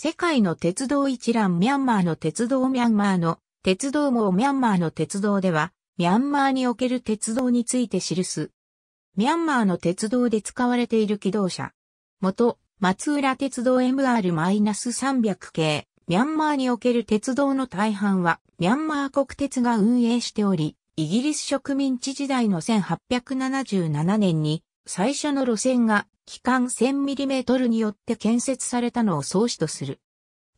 世界の鉄道一覧ミャンマーの鉄道ミャンマーの鉄道網ミャンマーの鉄道では、ミャンマーにおける鉄道について記す。ミャンマーの鉄道で使われている機動車。元、松浦鉄道 MR-300 系。ミャンマーにおける鉄道の大半は、ミャンマー国鉄が運営しており、イギリス植民地時代の1877年に、最初の路線が機関 1000mm によって建設されたのを創始とする。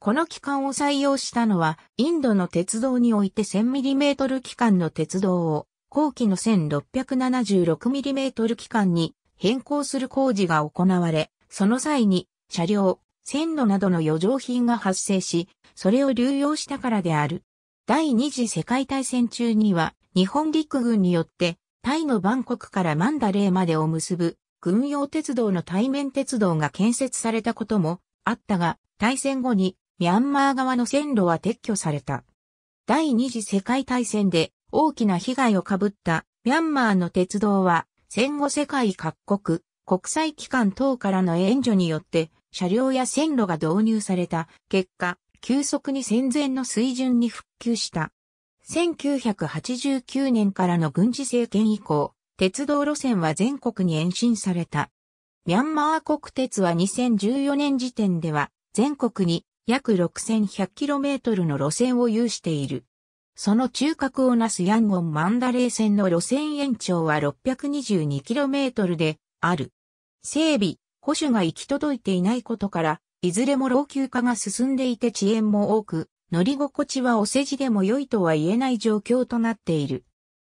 この機関を採用したのは、インドの鉄道において 1000mm 機関の鉄道を、後期の 1676mm 機関に変更する工事が行われ、その際に、車両、線路などの余剰品が発生し、それを流用したからである。第二次世界大戦中には、日本陸軍によって、タイのバンコクからマンダレーまでを結ぶ軍用鉄道の対面鉄道が建設されたこともあったが、大戦後にミャンマー側の線路は撤去された。第二次世界大戦で大きな被害をかぶったミャンマーの鉄道は戦後世界各国、国際機関等からの援助によって車両や線路が導入された結果、急速に戦前の水準に復旧した。1989年からの軍事政権以降、鉄道路線は全国に延伸された。ミャンマー国鉄は2014年時点では全国に約 6100km の路線を有している。その中核をなすヤンゴンマンダレー線の路線延長は 622km である。整備、保守が行き届いていないことから、いずれも老朽化が進んでいて遅延も多く、乗り心地はお世辞でも良いとは言えない状況となっている。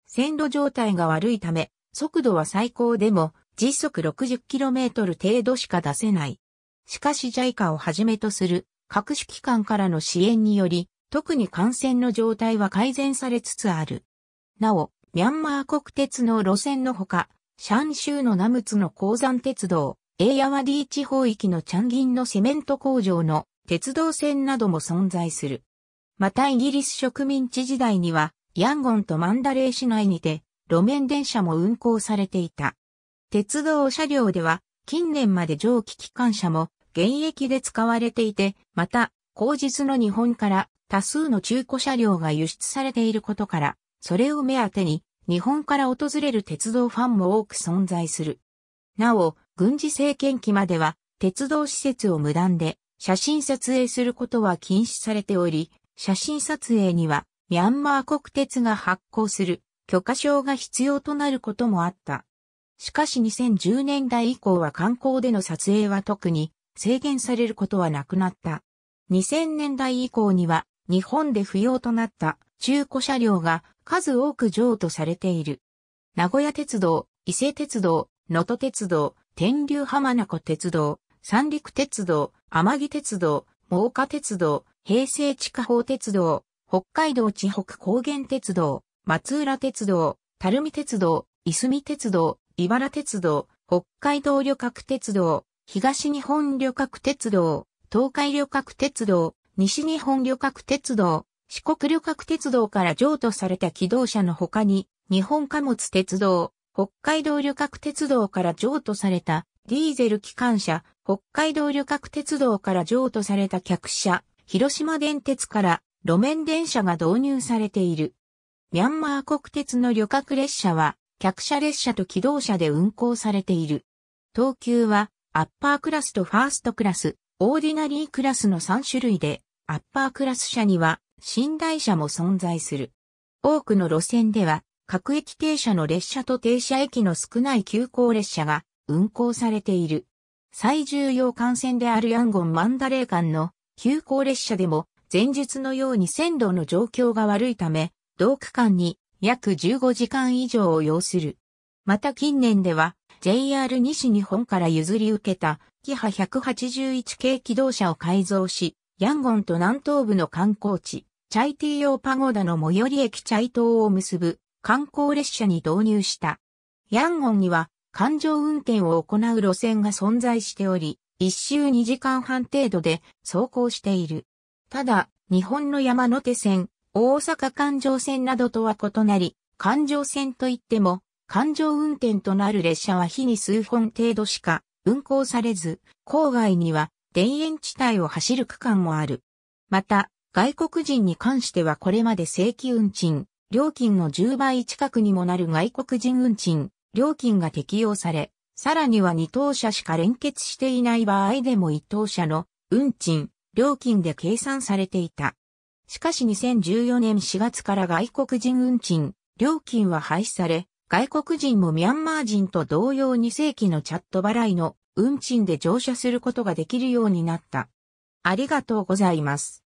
線路状態が悪いため、速度は最高でも時速 60km 程度しか出せない。しかし JICA をはじめとする各種機関からの支援により、特に感染の状態は改善されつつある。なお、ミャンマー国鉄の路線のほか、シャン州のナムツの鉱山鉄道、エイヤワディ地方域のチャンギンのセメント工場の鉄道線なども存在する。またイギリス植民地時代には、ヤンゴンとマンダレー市内にて、路面電車も運行されていた。鉄道車両では、近年まで蒸気機関車も現役で使われていて、また、後日の日本から多数の中古車両が輸出されていることから、それを目当てに、日本から訪れる鉄道ファンも多く存在する。なお、軍事政権期までは、鉄道施設を無断で写真撮影することは禁止されており、写真撮影にはミャンマー国鉄が発行する許可証が必要となることもあった。しかし2010年代以降は観光での撮影は特に制限されることはなくなった。2000年代以降には日本で不要となった中古車両が数多く譲渡されている。名古屋鉄道、伊勢鉄道、能登鉄道、天竜浜名湖鉄道、三陸鉄道、天城鉄道、猛岡鉄道、平成地下法鉄道、北海道地北高原鉄道、松浦鉄道、垂水鉄道、いすみ鉄道、茨鉄道、北海道旅客鉄道、東日本旅客鉄道、東海旅客鉄道、西日本旅客鉄道、四国旅客鉄道から譲渡された機動車の他に、日本貨物鉄道、北海道旅客鉄道から譲渡されたディーゼル機関車、北海道旅客鉄道から譲渡された客車、広島電鉄から路面電車が導入されている。ミャンマー国鉄の旅客列車は、客車列車と機動車で運行されている。東急は、アッパークラスとファーストクラス、オーディナリークラスの3種類で、アッパークラス車には、寝台車も存在する。多くの路線では、各駅停車の列車と停車駅の少ない急行列車が運行されている。最重要幹線であるヤンゴンマンダレー間の急行列車でも前述のように線路の状況が悪いため同区間に約15時間以上を要する。また近年では JR 西日本から譲り受けたキハ181系機動車を改造し、ヤンゴンと南東部の観光地、チャイティヨーパゴダの最寄り駅チャイ島を結ぶ観光列車に導入した。ヤンゴンには環状運転を行う路線が存在しており、一周2時間半程度で走行している。ただ、日本の山手線、大阪環状線などとは異なり、環状線といっても、環状運転となる列車は日に数本程度しか運行されず、郊外には田園地帯を走る区間もある。また、外国人に関してはこれまで正規運賃、料金の10倍近くにもなる外国人運賃、料金が適用され、さらには2等車しか連結していない場合でも1等車の運賃、料金で計算されていた。しかし2014年4月から外国人運賃、料金は廃止され、外国人もミャンマー人と同様2世紀のチャット払いの運賃で乗車することができるようになった。ありがとうございます。